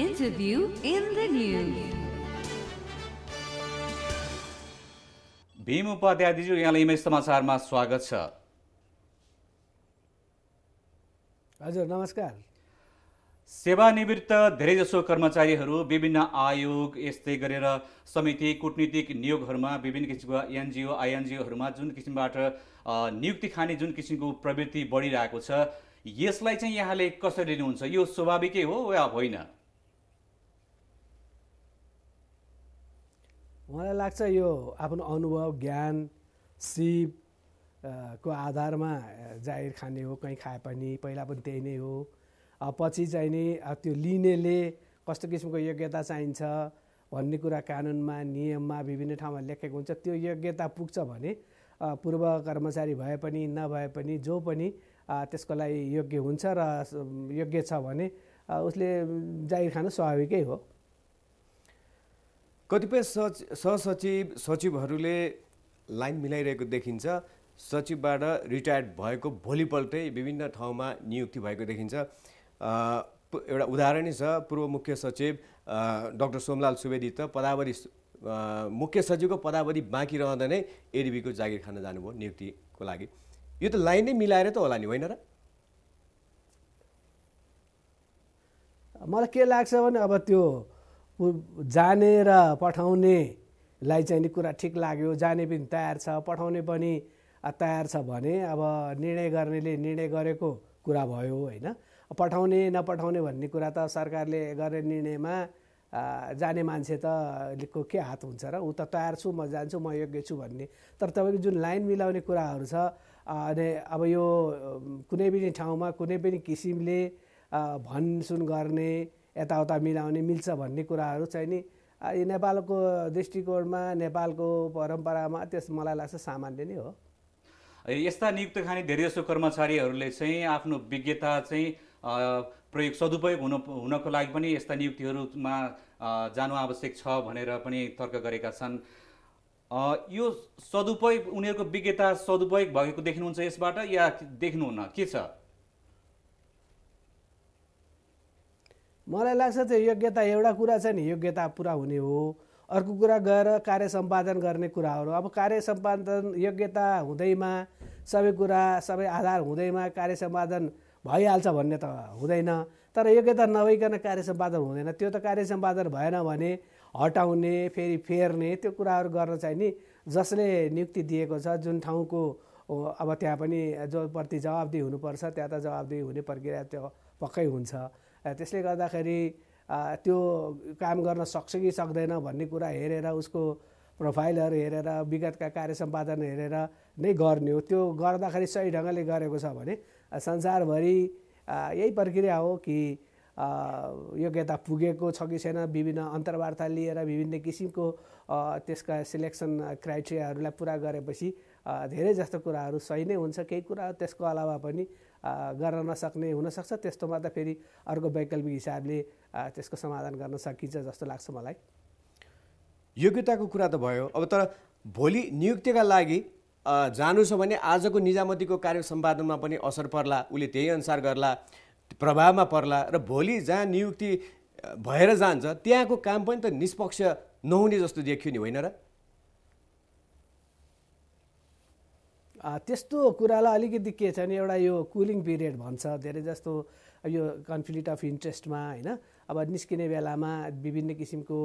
Interview in the News. Bhim उपाध्यायजीज्यू यहाँलाई image समाचारमा स्वागत छ हजुर नमस्कार सेवानिवृत्त धेरैजसो कर्मचारीहरू विभिन्न आयोग यस्तै गरेर समिति कुटनीतिक नियोगहरूमा विभिन्न किसिमको एनजिओ आइएनजिओहरूमा जुन किसिमबाट नियुक्ति खाने जुन किसिमको प्रवृत्ति बढिरहेको छ यसलाई चाहिँ यहाँले कसरी लिनुहुन्छ यो स्वाभाविकै हो वा होइन मलाई लाग्छ यो आफ्नो अनुभव ज्ञान सिप को आधारमा जाहिर खाने हो कहीँ खाए पनि पहिला पनि त्यही नै हो पछि चाहिँ नि त्यो लिनेले कस्तो किसिमको योग्यता चाहिन्छ भन्ने कुरा कानुनमा नियममा विभिन्न ठाउँमा लेखेको हुन्छ त्यो योग्यता पुग्छ भने पूर्व कर्मचारी भए पनि नभए पनि जो पनि त्यसको लागि योग्य हुन्छ र योग्य छ भने उसले जाहिर खानु स्वाभाविकै हो कतिपय सच सहसचिव सचिवहरूले लाइन मिलाइरहेको देखिन्छ सचिवबाट रिटायर्ड भएको भोलिपल्टै विभिन्न ठाउँमा नियुक्ति भएको देखिन्छ एउटा उदाहरणै छ पूर्व मुख्य सचिव डाक्टर सोमलाल सुवेदी त पदावधि मुख्य सचिवको पदावधि बाँकी रहँदा नै एडिबीको जागिर खान जानुभयो नियुक्तिको लागि यो त लाइन नै मिलाएर त होला नि होइन र मलाई के लाग्छ भने अब त्यो जाने र पठाउनेलाई चाहिँ नि कुरा ठिक लाग्यो जाने पनि तयार छ पठाउने पनि तयार छ भने अब निर्णय गर्नेले निर्णय गरेको कुरा भयो होइन पठाउने नपठाउने भन्ने कुरा त सरकारले गर्ने निर्णयमा जाने मान्छे त को के हात हुन्छ र ऊ त तयार छु म जान्छु म योग्य छु भन्ने तर तपाईँको जुन लाइन मिलाउने कुराहरू छ अनि अब यो कुनै पनि ठाउँमा कुनै पनि किसिमले भनसुन गर्ने यताउता मिलाउने मिल्छ भन्ने कुराहरू चाहिँ नि नेपालको दृष्टिकोणमा नेपालको परम्परामा त्यस मलाई लाग्छ सामान्य नै हो यस्ता नियुक्त खाने धेरैजसो कर्मचारीहरूले चाहिँ आफ्नो विज्ञता चाहिँ प्रयोग सदुपयोग हुन हुनको लागि पनि यस्ता नियुक्तिहरूमा जानु आवश्यक छ भनेर पनि तर्क गरेका छन् यो सदुपयोग उनीहरूको विज्ञता सदुपयोग भएको देख्नुहुन्छ यसबाट या देख्नुहुन्न के छ मलाई लाग्छ त्यो योग्यता एउटा कुरा छ नि योग्यता पुरा हुने हो अर्को कुरा गएर कार्य सम्पादन गर्ने कुराहरू अब कार्य सम्पादन योग्यता हुँदैमा सबै कुरा सबै आधार हुँदैमा कार्य सम्पादन भइहाल्छ भन्ने त हुँदैन तर योग्यता नभइकन कार्य सम्पादन हुँदैन त्यो त कार्य सम्पादन भएन भने हटाउने फेरि फेर्ने त्यो कुराहरू गर्न चाहिँ नि जसले नियुक्ति दिएको छ जुन ठाउँको अब त्यहाँ पनि जो प्रति जवाबदेही हुनुपर्छ त्यहाँ त जवाबदेही हुने प्रक्रिया त्यो पक्कै हुन्छ त्यसले गर्दाखेरि त्यो काम गर्न सक्छ कि सक्दैन भन्ने कुरा हेरेर उसको प्रोफाइलहरू हेरेर विगतका कार्य सम्पादन हेरेर नै गर्ने हो त्यो गर्दाखेरि सही ढङ्गले गरेको छ भने संसारभरि यही प्रक्रिया हो कि योग्यता पुगेको छ कि छैन विभिन्न अन्तर्वार्ता लिएर विभिन्न किसिमको त्यसका सिलेक्सन क्राइटेरियाहरूलाई पुरा गरेपछि धेरै जस्तो कुराहरू सही नै हुन्छ केही कुरा त्यसको अलावा पनि गर्न नसक्ने हुनसक्छ त्यस्तोमा त फेरि अर्को वैकल्पिक हिसाबले त्यसको समाधान गर्न सकिन्छ जस्तो लाग्छ मलाई योग्यताको कुरा त भयो अब तर भोलि नियुक्तिका लागि जानु छ भने आजको निजामतीको कार्य सम्पादनमा पनि असर पर्ला उसले त्यही अनुसार गर्ला प्रभावमा पर्ला र भोलि जहाँ नियुक्ति भएर जान्छ त्यहाँको काम पनि त निष्पक्ष नहुने जस्तो देखियो नि होइन र त्यस्तो कुरालाई अलिकति के छ भने एउटा यो कुलिङ पिरियड भन्छ धेरै जस्तो यो कन्फ्लिक्ट अफ इन्ट्रेस्टमा होइन अब निस्किने बेलामा विभिन्न किसिमको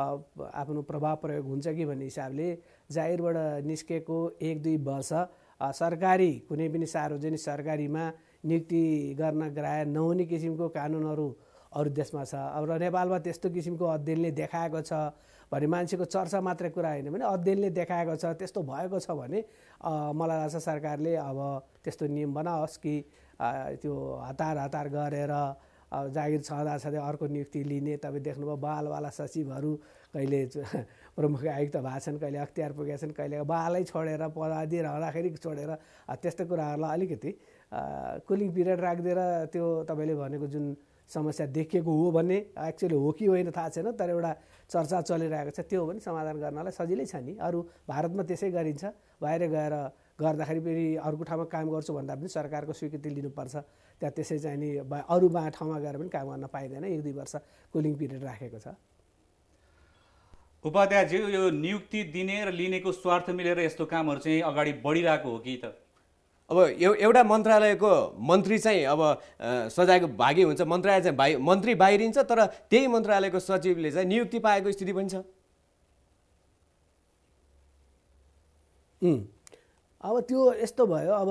आफ्नो प्रभाव प्रयोग हुन्छ कि भन्ने हिसाबले जाहिरबाट निस्केको एक दुई वर्ष सरकारी कुनै पनि सार्वजनिक सरकारीमा नियुक्ति गर्न ग्राह नहुने किसिमको कानुनहरू अरू देशमा छ अब र नेपालमा त्यस्तो किसिमको अध्ययनले देखाएको छ भने मान्छेको चर्चा मात्रै कुरा होइन भने अध्ययनले देखाएको छ त्यस्तो भएको छ भने मलाई लाग्छ सरकारले अब त्यस्तो नियम बनाओस् कि त्यो हतार हतार गरेर जागिर छँदा छँदै अर्को नियुक्ति लिने तपाईँ देख्नुभयो बालवाला सचिवहरू कहिले प्रमुख आयुक्त भएको छन् कहिले अख्तियार पुगेका छन् कहिले बालै छोडेर पदाधि रहँदाखेरि छोडेर त्यस्तो कुराहरूलाई अलिकति कुलिङ पिरियड राखिदिएर त्यो तपाईँले भनेको जुन समस्या देखिएको हो भन्ने एक्चुअली हो कि होइन थाहा छैन तर एउटा चर्चा चलिरहेको छ त्यो पनि समाधान गर्नलाई सजिलै छ नि अरू भारतमा त्यसै गरिन्छ बाहिर गएर गर्दाखेरि फेरि अर्को ठाउँमा काम गर्छु भन्दा पनि सरकारको स्वीकृति लिनुपर्छ त्यहाँ त्यसै चाहिँ नि अरू बा ठाउँमा गएर पनि काम गर्न पाइँदैन एक दुई वर्ष कुलिङ पिरियड राखेको छ उपाध्यायज्यू यो नियुक्ति दिने र लिनेको स्वार्थ मिलेर यस्तो कामहरू चाहिँ अगाडि बढिरहेको हो कि त अब एउ एउटा मन्त्रालयको मन्त्री चाहिँ अब सजायको भागी हुन्छ मन्त्रालय चाहिँ बाहि मन्त्री बाहिरिन्छ तर त्यही मन्त्रालयको सचिवले चाहिँ नियुक्ति पाएको स्थिति पनि छ अब त्यो यस्तो भयो अब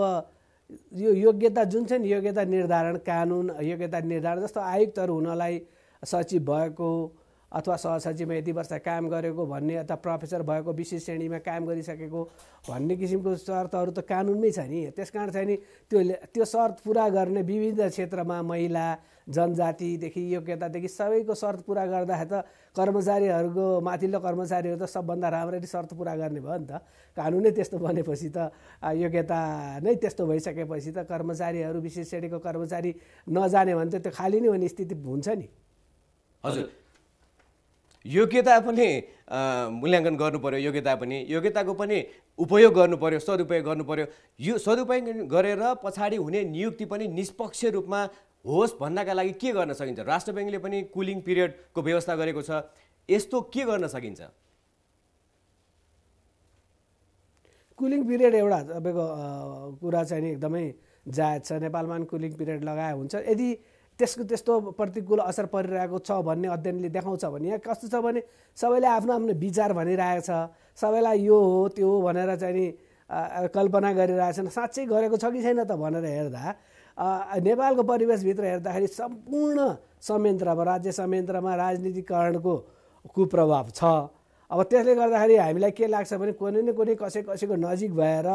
यो योग्यता जुन छ नि योग्यता निर्धारण कानुन योग्यता निर्धारण जस्तो आयुक्तहरू हुनलाई सचिव भएको अथवा सहसचिवमा यति वर्ष काम गरेको भन्ने अथवा प्रोफेसर भएको विशेष श्रेणीमा काम गरिसकेको भन्ने किसिमको शर्तहरू त कानुनमै छ नि त्यस कारण चाहिँ नि त्यो त्यो शर्त पुरा गर्ने विविध क्षेत्रमा महिला जनजातिदेखि योग्यतादेखि सबैको शर्त पुरा गर्दाखेरि त कर्मचारीहरूको माथिल्लो कर्मचारीहरू त सबभन्दा राम्ररी शर्त पुरा गर्ने भयो नि त कानुनै त्यस्तो बनेपछि त योग्यता नै त्यस्तो भइसकेपछि त कर्मचारीहरू विशेष श्रेणीको कर्मचारी नजाने भने त त्यो खाली नै हुने स्थिति हुन्छ नि हजुर योग्यता पनि मूल्याङ्कन गर्नु पऱ्यो योग्यता पनि योग्यताको पनि उपयोग गर्नु पऱ्यो सदुपयोग गर्नु पऱ्यो यो सदुपयोग गरेर पछाडि हुने नियुक्ति पनि निष्पक्ष रूपमा होस् भन्नका लागि के गर्न सकिन्छ राष्ट्र ब्याङ्कले पनि कुलिङ पिरियडको व्यवस्था गरेको छ यस्तो के गर्न सकिन्छ कुलिङ पिरियड एउटा तपाईँको कुरा चाहिँ नि एकदमै जायज छ नेपालमा पनि कुलिङ पिरियड लगाए हुन्छ यदि त्यसको त्यस्तो प्रतिकूल असर परिरहेको छ भन्ने अध्ययनले देखाउँछ भने यहाँ कस्तो छ भने सबैले आफ्नो आफ्नो विचार भनिरहेको छ सबैलाई यो हो त्यो हो भनेर चाहिँ नि कल्पना गरिरहेछन् साँच्चै गरेको छ कि छैन त भनेर हेर्दा नेपालको परिवेशभित्र हेर्दाखेरि सम्पूर्ण संयन्त्रमा राज्य संयन्त्रमा राजनीतिकरणको कुप्रभाव छ अब त्यसले गर्दाखेरि हामीलाई के लाग्छ भने कुनै न कुनै कसै कसैको नजिक भएर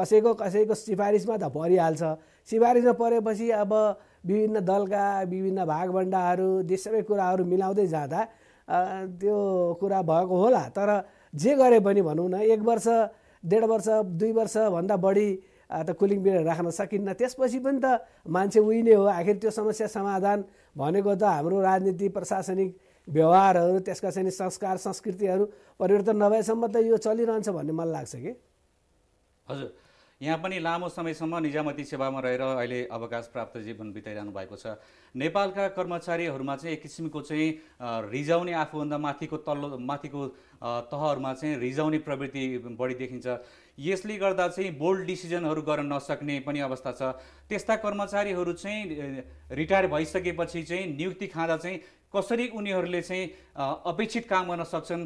कसैको कसैको सिफारिसमा त परिहाल्छ सिफारिसमा परेपछि अब विभिन्न दलका विभिन्न भागभन्डाहरू सबै कुराहरू मिलाउँदै जाँदा त्यो कुरा भएको होला तर जे गरे पनि भनौँ न एक वर्ष डेढ वर्ष दुई वर्षभन्दा बढी त कुलिङ पिरियड राख्न सकिन्न त्यसपछि पनि त मान्छे उही नै हो आखिर त्यो समस्या समाधान भनेको त हाम्रो राजनीति प्रशासनिक व्यवहारहरू त्यसका चाहिँ संस्कार संस्कृतिहरू परिवर्तन नभएसम्म त यो चलिरहन्छ भन्ने मलाई लाग्छ कि हजुर यहाँ पनि लामो समयसम्म निजामती सेवामा रहेर अहिले अवकाश प्राप्त जीवन बिताइरहनु भएको छ नेपालका कर्मचारीहरूमा चाहिँ एक किसिमको चाहिँ रिजाउने आफूभन्दा माथिको तल्लो माथिको तहहरूमा चाहिँ रिजाउने प्रवृत्ति बढी देखिन्छ यसले गर्दा चाहिँ बोल्ड डिसिजनहरू गर्न नसक्ने पनि अवस्था छ त्यस्ता कर्मचारीहरू चाहिँ रिटायर भइसकेपछि चाहिँ नियुक्ति खाँदा चाहिँ कसरी उनीहरूले चाहिँ अपेक्षित काम गर्न सक्छन्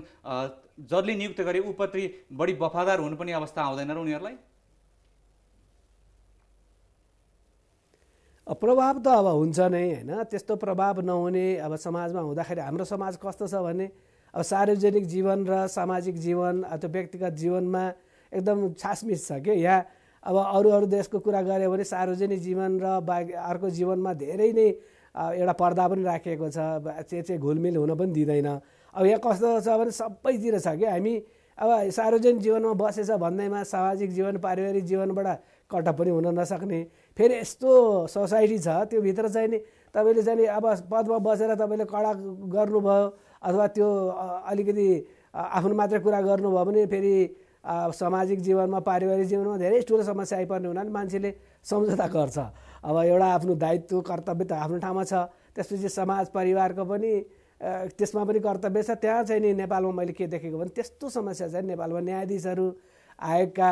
जसले नियुक्त गरे उपत्री बढी वफादार पनि अवस्था आउँदैन र उनीहरूलाई प्रभाव त अब हुन्छ नै होइन त्यस्तो प्रभाव नहुने अब समाजमा हुँदाखेरि हाम्रो समाज कस्तो छ भने अब सार्वजनिक जीवन र सामाजिक जीवन अथवा व्यक्तिगत जीवनमा एकदम छासमिस छ कि यहाँ अब अरू अरू देशको कुरा गऱ्यो भने सार्वजनिक जीवन र बा अर्को जीवनमा धेरै नै एउटा पर्दा पनि राखिएको छ चाहिँ घुलमिल हुन पनि दिँदैन अब यहाँ कस्तो छ भने सबैतिर छ कि हामी अब सार्वजनिक जीवनमा बसेछ भन्दैमा सामाजिक जीवन पारिवारिक जीवनबाट कटअप पनि हुन नसक्ने फेरि यस्तो सोसाइटी छ त्यो भित्र चाहिँ नि तपाईँले चाहिँ नि अब पदमा बसेर तपाईँले कडा गर्नुभयो अथवा त्यो अलिकति आफ्नो मात्र कुरा गर्नुभयो भने फेरि सामाजिक जीवनमा पारिवारिक जीवनमा धेरै ठुलो समस्या आइपर्ने हुनाले मान्छेले सम्झौता गर्छ अब एउटा आफ्नो दायित्व कर्तव्य त आफ्नो ठाउँमा छ त्यसपछि समाज परिवारको पनि त्यसमा पनि कर्तव्य छ त्यहाँ चाहिँ नि नेपालमा मैले के देखेको भने त्यस्तो समस्या चाहिँ नेपालमा न्यायाधीशहरू आयोगका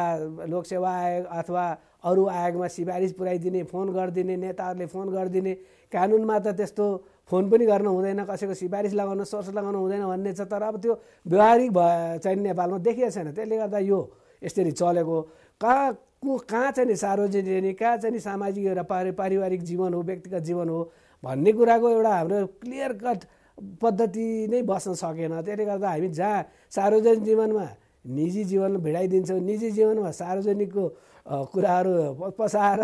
लोकसेवा आयोग अथवा अरू आयोगमा सिफारिस पुऱ्याइदिने फोन गरिदिने नेताहरूले फोन गरिदिने कानुनमा त त्यस्तो फोन पनि गर्नु हुँदैन कसैको सिफारिस लगाउन सोर्स लगाउनु हुँदैन भन्ने छ तर अब त्यो व्यवहारिक भए चाहिँ नेपालमा देखिएको छैन त्यसले गर्दा यो यसरी चलेको कहाँ को कहाँ चाहिँ नि सार्वजनिक कहाँ चाहिँ नि सामाजिक एउटा पारि पारिवारिक जीवन हो व्यक्तिगत जीवन हो भन्ने कुराको एउटा हाम्रो क्लियर कट पद्धति नै बस्न सकेन त्यसले गर्दा हामी जहाँ सार्वजनिक जीवनमा निजी जीवन भिडाइदिन्छौँ निजी जीवनमा सार्वजनिकको कुराहरू पसाएर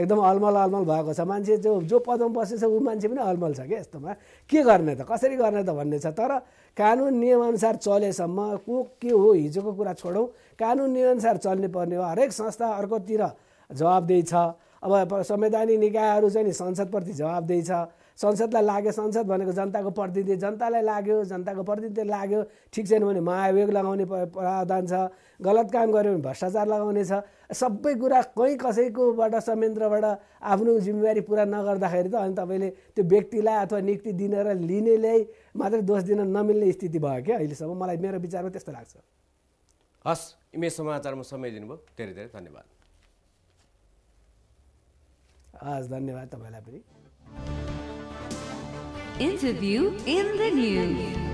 एकदम अलमल अलमल भएको छ मान्छे जो जो पदमा बसेछ ऊ मान्छे पनि अलमल छ क्या यस्तोमा के गर्ने त कसरी गर्ने त भन्ने छ तर कानुन नियमअनुसार चलेसम्म को के हो हिजोको कुरा छोडौँ कानुन नियमअनुसार चल्ने पर्ने हो हरेक संस्था अर्कोतिर जवाबदेही छ अब संवैधानिक निकायहरू चाहिँ नि संसदप्रति जवाबदेही छ संसदलाई लाग्यो संसद भनेको जनताको प्रतिनिधि जनतालाई लाग्यो जनताको प्रतिनिधि लाग्यो ठिक छैन भने महाभियोग लगाउने प्रावधान छ गलत काम गऱ्यो भने भ्रष्टाचार लगाउने छ सबै कुरा कहीँ कसैकोबाट संयन्त्रबाट आफ्नो जिम्मेवारी पुरा नगर्दाखेरि त अनि तपाईँले त्यो व्यक्तिलाई अथवा नियुक्ति दिन र लिनेलाई मात्रै दोष दिन नमिल्ने स्थिति भयो क्या अहिलेसम्म मलाई मेरो विचारमा त्यस्तो लाग्छ हस् इमेज समाचारमा समय दिनुभयो धेरै धेरै धन्यवाद हस् धन्यवाद तपाईँलाई पनि Interview in the News.